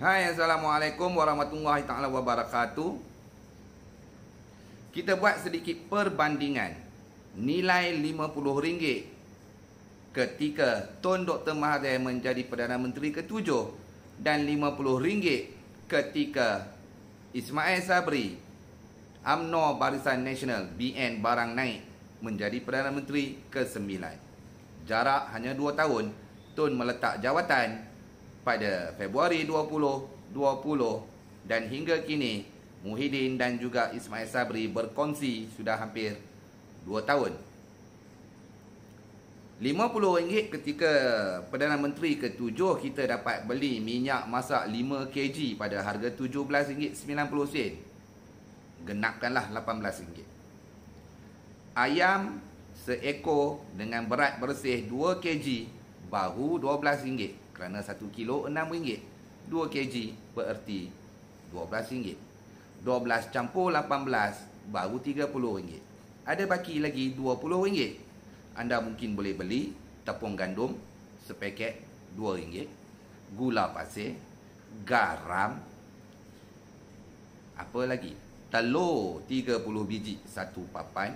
Hai Assalamualaikum Warahmatullahi Ta'ala Wabarakatuh Kita buat sedikit perbandingan Nilai RM50 Ketika Tun Dr. Mahathir menjadi Perdana Menteri ke ketujuh Dan RM50 Ketika Ismail Sabri UMNO Barisan Nasional BN Barang Naik Menjadi Perdana Menteri ke-9 Jarak hanya 2 tahun Tun meletak jawatan pada Februari 2020 dan hingga kini Muhyiddin dan juga Ismail Sabri berkongsi sudah hampir 2 tahun. RM50 ketika Perdana Menteri ke-7 kita dapat beli minyak masak 5 kg pada harga RM17.90. Genapkanlah RM18. Ayam seekor dengan berat bersih 2 kg bahu RM12. Kerana 1 kilo rm ringgit, 2 kg bererti RM12 12 campur 18 baru rm ringgit. Ada baki lagi rm ringgit. Anda mungkin boleh beli tepung gandum sepaket rm ringgit, Gula pasir Garam Apa lagi? Telur 30 biji satu papan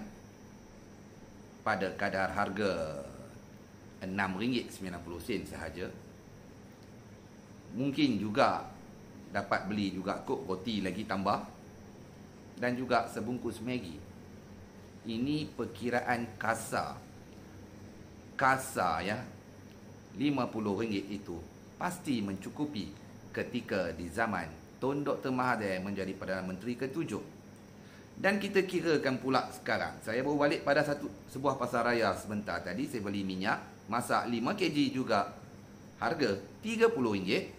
pada kadar harga RM6.90 sahaja mungkin juga dapat beli juga kok roti lagi tambah dan juga sebungkus maggi. Ini perkiraan kasar. Kasar ya. RM50 itu pasti mencukupi ketika di zaman Tun Dr. Mahathir menjadi Perdana Menteri ketujuh. Dan kita kirakan pula sekarang. Saya baru balik pada satu sebuah pasar raya sebentar tadi. Saya beli minyak. Masak 5 kg juga. Harga RM30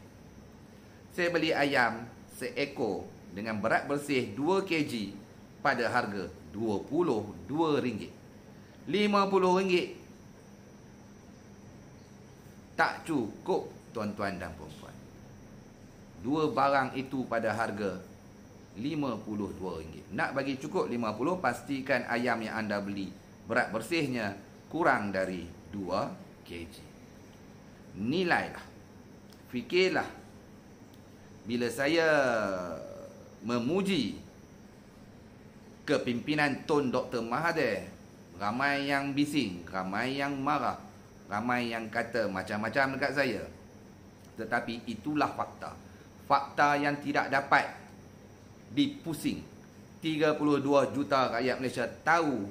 saya beli ayam seekor dengan berat bersih 2 kg pada harga RM22. RM50 tak cukup tuan-tuan dan puan-puan. Dua barang itu pada harga RM52. Nak bagi cukup RM50, pastikan ayam yang anda beli berat bersihnya kurang dari 2 kg. Nilailah. Fikirlah bila saya memuji kepimpinan Tun Dr. Mahathir, ramai yang bising, ramai yang marah, ramai yang kata macam-macam dekat saya. Tetapi itulah fakta. Fakta yang tidak dapat dipusing. 32 juta rakyat Malaysia tahu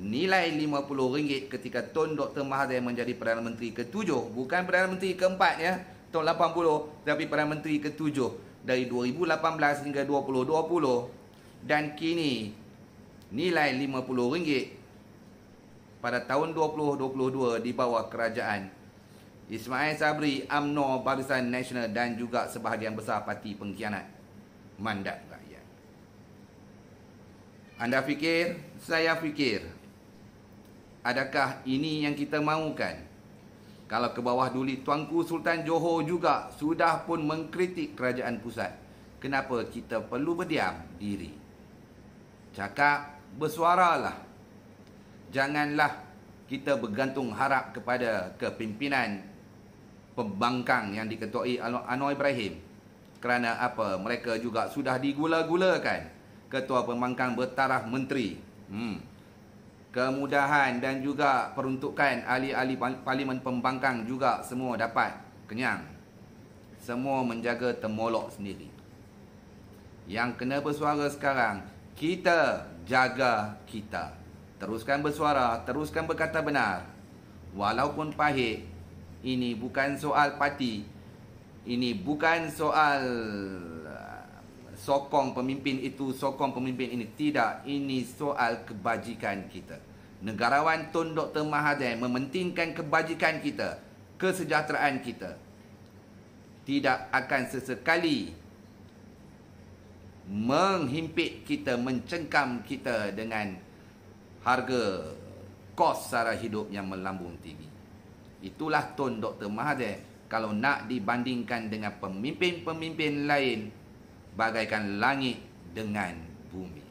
nilai RM50 ketika Tun Dr. Mahathir menjadi Perdana Menteri ke-7, Bukan Perdana Menteri ke-4 ya tahun 80 tapi Perdana Menteri ke-7 dari 2018 hingga 2020 dan kini nilai RM50 pada tahun 2022 di bawah kerajaan Ismail Sabri, UMNO, Barisan Nasional dan juga sebahagian besar parti pengkhianat mandat rakyat. Anda fikir, saya fikir, adakah ini yang kita mahukan? Kalau ke bawah duli Tuanku Sultan Johor juga sudah pun mengkritik kerajaan pusat. Kenapa kita perlu berdiam diri? Cakap bersuaralah. Janganlah kita bergantung harap kepada kepimpinan pembangkang yang diketuai Anwar Ibrahim. Kerana apa? Mereka juga sudah digula-gulakan. Ketua pembangkang bertaraf menteri. Hmm kemudahan dan juga peruntukan ahli-ahli parlimen pembangkang juga semua dapat kenyang. Semua menjaga temolok sendiri. Yang kena bersuara sekarang, kita jaga kita. Teruskan bersuara, teruskan berkata benar. Walaupun pahit, ini bukan soal parti. Ini bukan soal sokong pemimpin itu, sokong pemimpin ini. Tidak, ini soal kebajikan kita. Negarawan Tun Dr. Mahathir mementingkan kebajikan kita, kesejahteraan kita. Tidak akan sesekali menghimpit kita, mencengkam kita dengan harga kos sara hidup yang melambung tinggi. Itulah Tun Dr. Mahathir kalau nak dibandingkan dengan pemimpin-pemimpin lain bagaikan langit dengan bumi.